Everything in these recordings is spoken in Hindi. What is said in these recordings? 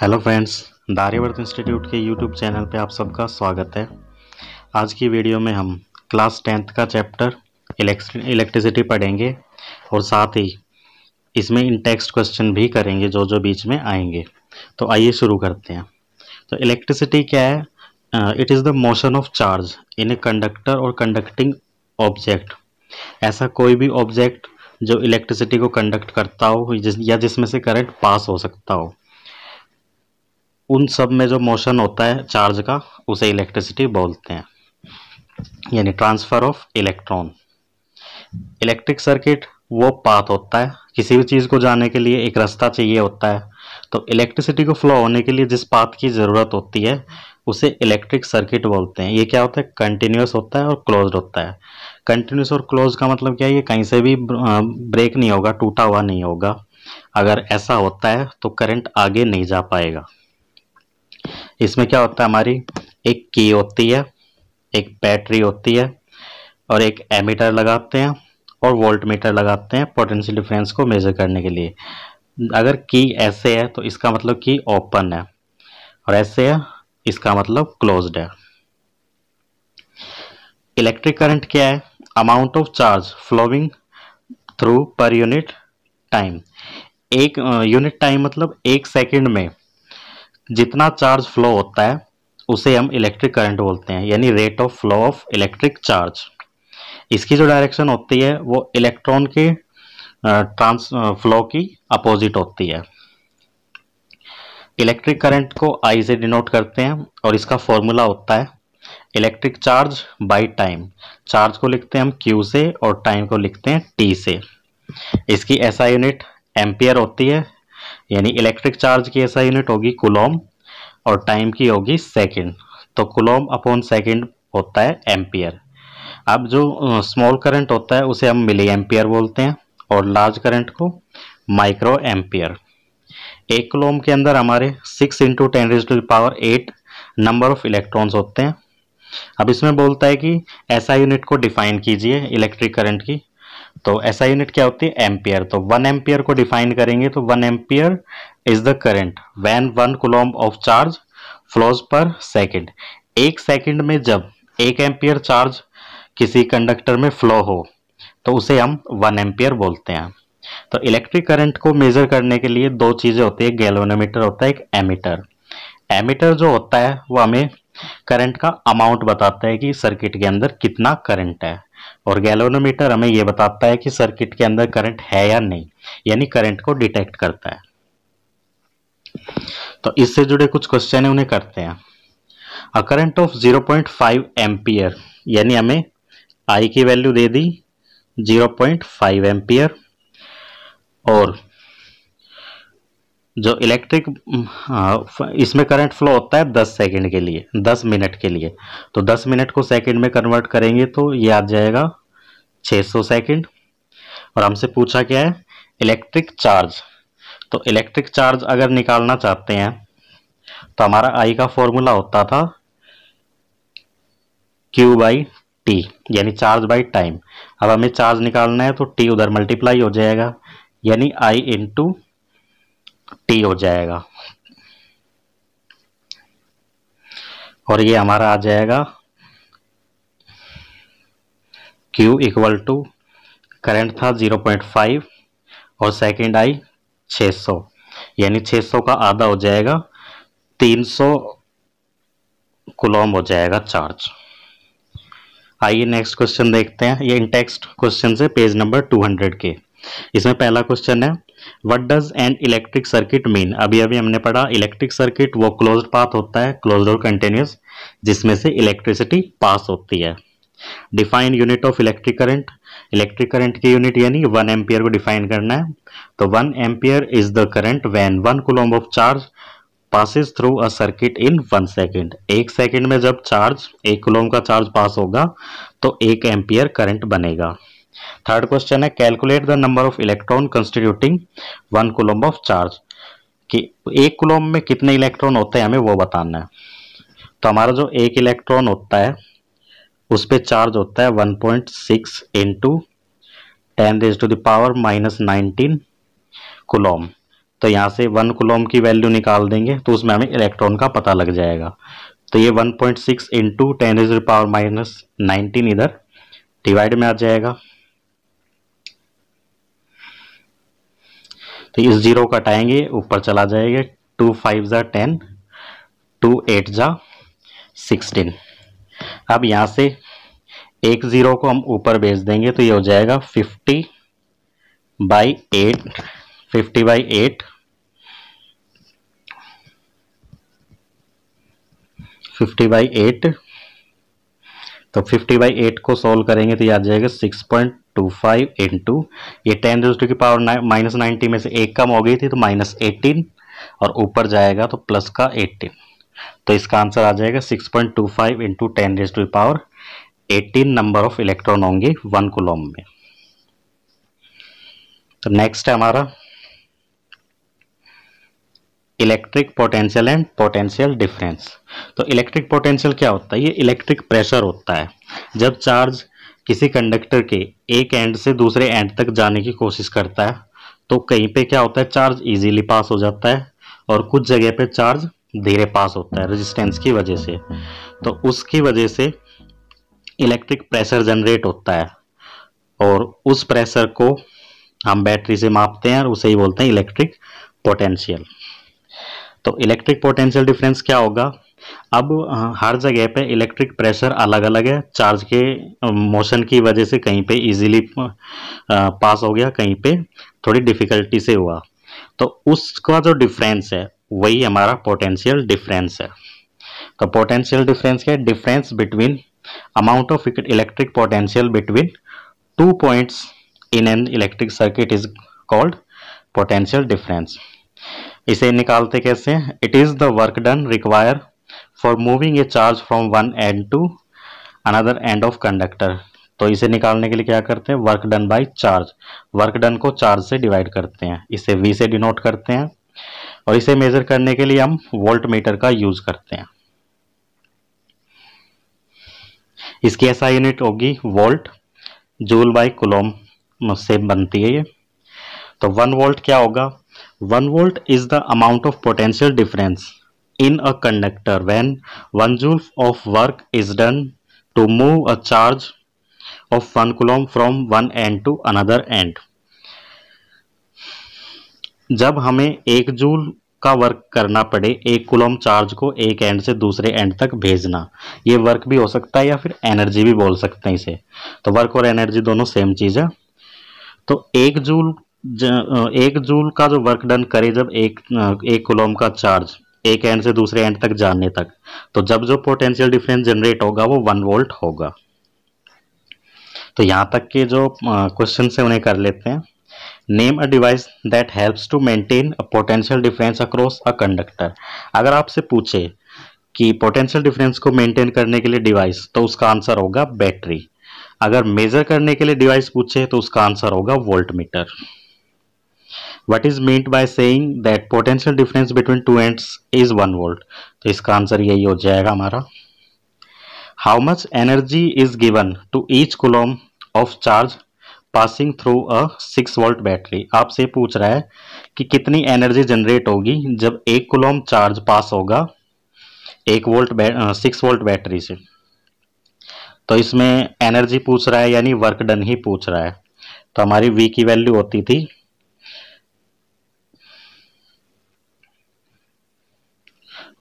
हेलो फ्रेंड्स दारिवर्त इंस्टीट्यूट के यूट्यूब चैनल पे आप सबका स्वागत है आज की वीडियो में हम क्लास टेंथ का चैप्टर इलेक्ट्रिसिटी पढ़ेंगे और साथ ही इसमें इन टेक्स्ट क्वेश्चन भी करेंगे जो जो बीच में आएंगे तो आइए शुरू करते हैं तो इलेक्ट्रिसिटी क्या है it is the motion of charge in a conductor और कंडक्टिंग ऑब्जेक्ट ऐसा कोई भी ऑब्जेक्ट जो इलेक्ट्रिसिटी को कंडक्ट करता हो जिस, या जिसमें से करंट पास हो सकता हो उन सब में जो मोशन होता है चार्ज का उसे इलेक्ट्रिसिटी बोलते हैं यानी transfer of electron electric circuit वो पाथ होता है किसी भी चीज़ को जाने के लिए एक रास्ता चाहिए होता है तो इलेक्ट्रिसिटी को फ्लो होने के लिए जिस पाथ की ज़रूरत होती है उसे इलेक्ट्रिक सर्किट बोलते हैं ये क्या होता है कंटिन्यूस होता है और क्लोज होता है कंटिन्यूस और क्लोज का मतलब क्या है ये कहीं से भी ब्रेक नहीं होगा टूटा हुआ नहीं होगा अगर ऐसा होता है तो करंट आगे नहीं जा पाएगा इसमें क्या होता है हमारी एक की होती है एक बैटरी होती है और एक एमीटर लगाते हैं और वोल्ट मीटर लगाते हैं पोटेंशियल डिफरेंस को मेज़र करने के लिए अगर की ऐसे है तो इसका मतलब की ओपन है और ऐसे है इसका मतलब क्लोज्ड है इलेक्ट्रिक करंट क्या है amount of charge flowing through per unit time एक यूनिट टाइम मतलब एक सेकंड में जितना चार्ज फ्लो होता है उसे हम इलेक्ट्रिक करंट बोलते हैं यानी rate of flow of electric charge इसकी जो डायरेक्शन होती है वो इलेक्ट्रॉन के ट्रांस फ्लो की अपोजिट होती है इलेक्ट्रिक करंट को आई से डिनोट करते हैं और इसका फॉर्मूला होता है electric charge by time charge को लिखते हैं हम क्यू से और टाइम को लिखते हैं टी से इसकी ऐसा यूनिट एम्पियर होती है यानी इलेक्ट्रिक चार्ज की ऐसा यूनिट होगी कुलोम और टाइम की होगी सेकेंड तो कुलोम अपॉन सेकेंड होता है एम्पियर अब जो स्मॉल करंट होता है उसे हम मिली एम्पियर बोलते हैं और लार्ज करंट को माइक्रो एम्पियर एक कुलोम के अंदर हमारे six into ten raise to power eight number of electrons होते हैं अब इसमें बोलता है कि ऐसा यूनिट को डिफाइन कीजिए इलेक्ट्रिक करंट की तो ऐसा यूनिट क्या होती है एम्पियर तो वन एम्पियर को डिफाइन करेंगे तो one ampere is the current when one coulomb of charge flows per second एक सेकेंड में जब एक एम्पियर चार्ज किसी कंडक्टर में फ्लो हो तो उसे हम वन एम्पियर बोलते हैं तो इलेक्ट्रिक करंट को मेजर करने के लिए दो चीज़ें होती है गैलोनोमीटर होता है एक एमीटर एमीटर जो होता है वो हमें करंट का अमाउंट बताता है कि सर्किट के अंदर कितना करंट है और गैलोनोमीटर हमें यह बताता है कि सर्किट के अंदर करंट है या नहीं यानी करंट को डिटेक्ट करता है तो इससे जुड़े कुछ क्वेश्चन है उन्हें करते हैं अ करंट ऑफ 0.5 पॉइंट यानी हमें आई की वैल्यू दे दी 0.5 पॉइंट और जो इलेक्ट्रिक हम्म, हाँ, इसमें करंट फ्लो होता है दस सेकंड के लिए दस मिनट के लिए तो दस मिनट को सेकंड में कन्वर्ट करेंगे तो ये आ जाएगा 600 सेकंड और हमसे पूछा क्या है इलेक्ट्रिक चार्ज तो इलेक्ट्रिक चार्ज अगर निकालना चाहते हैं तो हमारा आई का फॉर्मूला होता था क्यू बाई टी यानी चार्ज बाई टाइम अब हमें चार्ज निकालना है तो टी उधर मल्टीप्लाई हो जाएगा यानी आई इंटू टी हो जाएगा और ये हमारा आ जाएगा Q इक्वल टू करेंट था 0.5 और सेकेंड आई 600 यानी 600 का आधा हो जाएगा 300 कुलोम हो जाएगा चार्ज आइए नेक्स्ट क्वेश्चन देखते हैं ये इंटेक्स्ट क्वेश्चन से पेज नंबर 200 के इसमें पहला क्वेश्चन है what does an electric circuit mean अभी अभी हमने पढ़ा इलेक्ट्रिक सर्किट वो क्लोज पाथ होता है क्लोज और कंटिन्यूस जिसमें से इलेक्ट्रिसिटी पास होती है define unit of electric current electric current की यूनिट यानी वन एम्पियर को डिफाइन करना है तो one ampere is the current when one coulomb of charge passes through a circuit in one second एक सेकेंड में जब चार्ज एक कुलोम का चार्ज पास होगा तो एक एम्पियर करंट बनेगा थर्ड क्वेश्चन है calculate the number of electron constituting one coulomb of charge कि एक कुलम में कितने इलेक्ट्रॉन होते हैं हमें वो बताना है तो हमारा जो एक इलेक्ट्रॉन होता है उस पर चार्ज होता है one point six into ten raise to power minus nineteen coulomb तो यहाँ से वन कुलम की वैल्यू निकाल देंगे तो उसमें हमें इलेक्ट्रॉन का पता लग जाएगा तो ये one point six into ten raise to power minus nineteen इधर डिवाइड में आ जाएगा तो इस जीरो को हटाएंगे ऊपर चला जाएगा टू फाइव ज़ा टेन टू एट ज़ा सिक्सटीन अब यहाँ से एक ज़ीरो को हम ऊपर भेज देंगे तो ये हो जाएगा fifty by eight fifty by eight fifty by eight तो फिफ्टी बाई एट को सोल्व करेंगे तो ये आ जाएगा six point two five into ये टेन रेज टू की पावर माइनस नाइन्टी में से एक कम हो गई थी तो माइनस एटीन और ऊपर जाएगा तो प्लस का एटीन तो इसका आंसर आ जाएगा six point two five into ten raise to power eighteen number of electron होंगे वन कुलोम में तो नेक्स्ट है हमारा electric potential and potential difference तो इलेक्ट्रिक पोटेंशियल क्या होता है ये इलेक्ट्रिक प्रेशर होता है जब चार्ज किसी कंडक्टर के एक एंड से दूसरे एंड तक जाने की कोशिश करता है तो कहीं पे क्या होता है चार्ज इजीली पास हो जाता है और कुछ जगह पे चार्ज धीरे पास होता है रेजिस्टेंस की वजह से तो उसकी वजह से इलेक्ट्रिक प्रेशर जनरेट होता है और उस प्रेशर को हम बैटरी से मापते हैं और उसे ही बोलते हैं इलेक्ट्रिक पोटेंशियल तो इलेक्ट्रिक पोटेंशियल डिफरेंस क्या होगा अब हर जगह पे इलेक्ट्रिक प्रेशर अलग अलग है चार्ज के मोशन की वजह से कहीं पे इजीली पास हो गया कहीं पे थोड़ी डिफ़िकल्टी से हुआ तो उसका जो डिफरेंस है वही हमारा पोटेंशियल डिफरेंस है तो पोटेंशियल डिफरेंस क्या है difference between amount of electric potential between two points in an electric circuit is called potential difference इसे निकालते कैसे it is the work done require for moving a charge from one end to another end of conductor तो इसे निकालने के लिए क्या करते हैं work done by charge work done को चार्ज से डिवाइड करते हैं इसे वी से डिनोट करते हैं और इसे मेजर करने के लिए हम वोल्ट मीटर का यूज करते हैं इसकी ऐसा यूनिट होगी वोल्ट जूल बाय कुलोम से बनती है ये तो वन वोल्ट क्या होगा one volt is the amount of potential difference in a conductor when one joule of work is done to move a charge of 1 coulomb from one end to another end जब हमें एक जूल का वर्क करना पड़े एक कुलम चार्ज को एक एंड से दूसरे एंड तक भेजना ये वर्क भी हो सकता है या फिर एनर्जी भी बोल सकते हैं इसे तो वर्क और एनर्जी दोनों सेम चीज़ है तो एक जूल एक जूल का जो वर्क डन करे जब एक एक कुलम का चार्ज एक एंड से दूसरे एंड तक जाने तक तो जब जो पोटेंशियल डिफरेंस जनरेट होगा वो वन वोल्ट होगा तो यहाँ तक के जो क्वेश्चन है उन्हें कर लेते हैं name a device that helps to maintain a potential difference across a conductor अगर आपसे पूछे कि पोटेंशियल डिफरेंस को मेंटेन करने के लिए डिवाइस तो उसका आंसर होगा बैटरी अगर मेजर करने के लिए डिवाइस पूछे तो उसका आंसर होगा voltmeter meter what is meant by saying that potential difference between two ends is one volt तो इसका आंसर यही हो जाएगा हमारा how much energy is given to each coulomb of charge passing through a six volt battery आपसे पूछ रहा है कि कितनी एनर्जी जनरेट होगी जब एक कुलोम चार्ज पास होगा एक वोल्ट सिक्स वोल्ट बैटरी से तो इसमें एनर्जी पूछ रहा है यानी वर्क डन ही पूछ रहा है तो हमारी वी की वैल्यू होती थी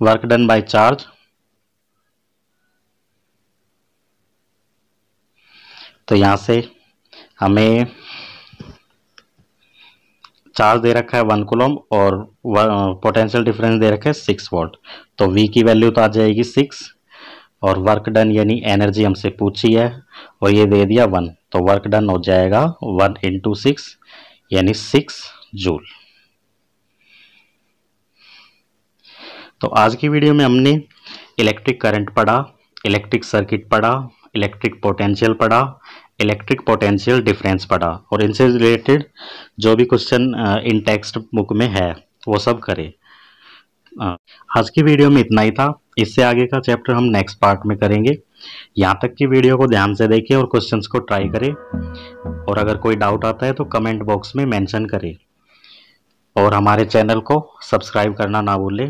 work done by charge तो यहां से हमें चार्ज दे रखा है वन कोलोम और पोटेंशियल डिफरेंस uh, दे रखा है सिक्स वोल्ट तो वी की वैल्यू तो आ जाएगी सिक्स और वर्क डन यानी एनर्जी हमसे पूछी है और ये दे दिया वन तो वर्क डन हो जाएगा वन इंटू सिक्स यानी सिक्स जूल तो आज की वीडियो में हमने इलेक्ट्रिक करंट पढ़ा इलेक्ट्रिक सर्किट पढ़ा इलेक्ट्रिक पोटेंशियल पढ़ा इलेक्ट्रिक पोटेंशियल डिफरेंस पढ़ा और इनसे रिलेटेड जो भी क्वेश्चन इन टेक्स्ट बुक में है वो सब करें आज की वीडियो में इतना ही था इससे आगे का चैप्टर हम नेक्स्ट पार्ट में करेंगे यहाँ तक की वीडियो को ध्यान से देखें और क्वेश्चन को ट्राई करें और अगर कोई डाउट आता है तो कमेंट बॉक्स में मैंशन करें और हमारे चैनल को सब्सक्राइब करना ना भूलें